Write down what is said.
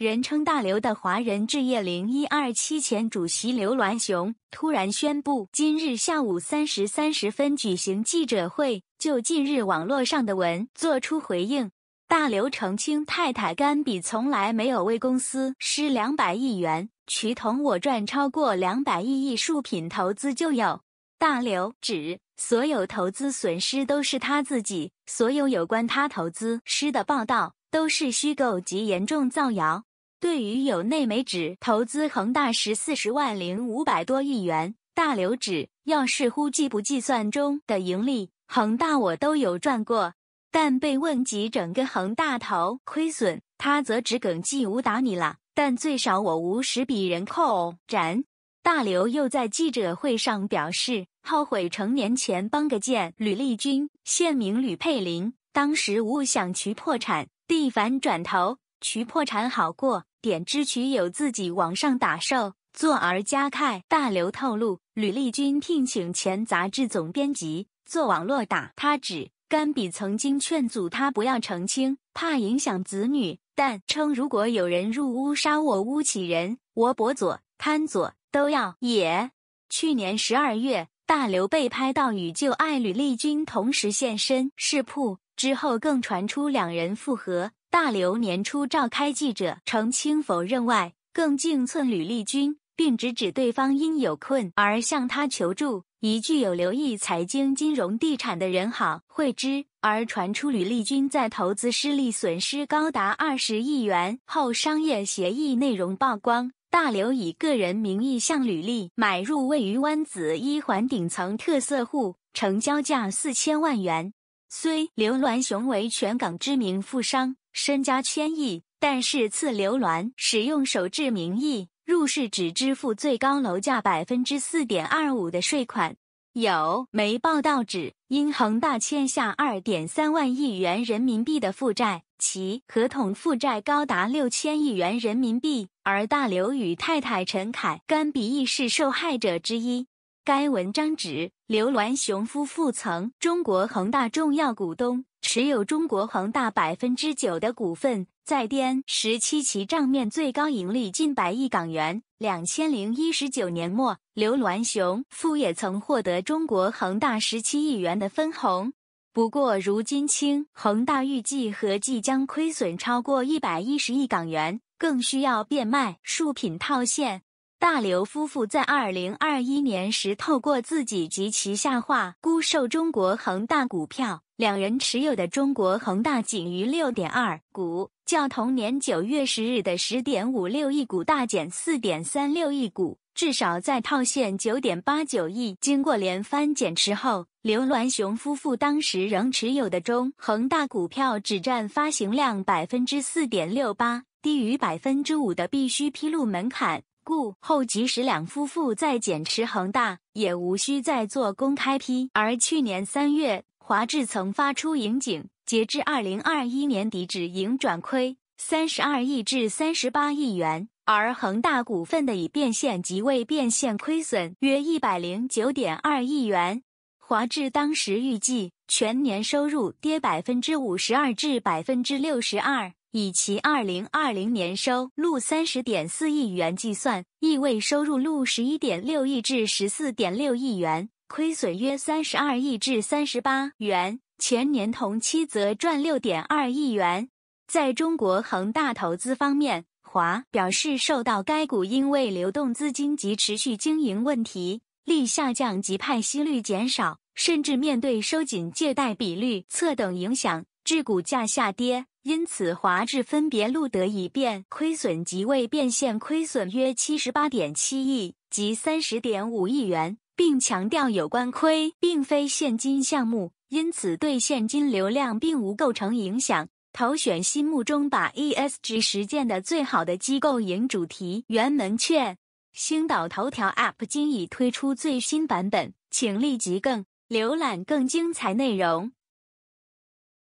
人称大刘的华人置业零一二七前主席刘銮雄突然宣布，今日下午三时三十分举行记者会，就近日网络上的文做出回应。大刘澄清，太太甘比从来没有为公司失两百亿元，渠同我赚超过两百亿艺术品投资就有。大刘指，所有投资损失都是他自己，所有有关他投资失的报道都是虚构及严重造谣。对于有内媒指投资恒大时四十万零五百多亿元，大刘指要视乎计不计算中的盈利，恒大我都有赚过，但被问及整个恒大投亏损，他则只梗记无打你了。但最少我无十笔人扣。展。大刘又在记者会上表示后悔成年前帮个建吕丽君（现名吕佩林），当时误想渠破产，地反转头，渠破产好过。点支曲有自己网上打售，做儿加太大刘透露，吕丽君聘请前杂志总编辑做网络打。他指甘比曾经劝阻他不要澄清，怕影响子女，但称如果有人入屋杀我屋企人，我伯左潘左都要也。去年十二月，大刘被拍到与旧爱吕丽君同时现身是铺，之后更传出两人复合。大刘年初召开记者澄清否认外，更净寸吕丽君，并直指对方因有困而向他求助，一句有留意财经金融地产的人好会知。而传出吕丽君在投资失利损失高达二十亿元后，商业协议内容曝光，大刘以个人名义向吕丽买入位于湾仔一环顶层特色户，成交价四千万元。虽刘銮雄为全港知名富商。身家千亿，但是次刘銮使用首置名义入市，只支付最高楼价百分之四点二五的税款。有媒报道指，因恒大欠下二点三万亿元人民币的负债，其合同负债高达六千亿元人民币，而大刘与太太陈凯甘比亦是受害者之一。该文章指，刘銮雄夫妇曾中国恒大重要股东，持有中国恒大百分之九的股份，在滇峰时期账面最高盈利近百亿港元。两千零一十九年末，刘銮雄夫也曾获得中国恒大十七亿元的分红。不过，如今清恒大预计合计将亏损超过一百一十亿港元，更需要变卖数品套现。大刘夫妇在二零二一年时透过自己及旗下化估售中国恒大股票，两人持有的中国恒大仅余六点二股，较同年九月十日的十点五六亿股大减四点三六亿股，至少在套现九点八九亿。经过连番减持后，刘銮雄夫妇当时仍持有的中恒大股票只占发行量百分之四点六八，低于百分之五的必须披露门槛。故后，即使两夫妇再减持恒大，也无需再做公开批。而去年三月，华智曾发出引警，截至二零二一年底止，盈转亏三十二亿至三十八亿元，而恒大股份的已变现及未变现亏损约一百零九点二亿元。华智当时预计，全年收入跌百分之五十二至百分之六十二。以其2020年收入30.4亿元计算，意味收入录11.6亿至14.6亿元，亏损约32亿至38元。前年同期则赚6.2亿元。在中国恒大投资方面，华表示受到该股因为流动资金及持续经营问题利下降及派息率减少，甚至面对收紧借贷比率测等影响，致股价下跌。因此，华智分别录得一遍亏损及未变现亏损约七十八点七亿及三十点五亿元，并强调有关亏并非现金项目，因此对现金流量并无构成影响。投选心目中把 ESG 实践的最好的机构赢主题，元门券、星岛头条 App 今已推出最新版本，请立即更浏览更精彩内容。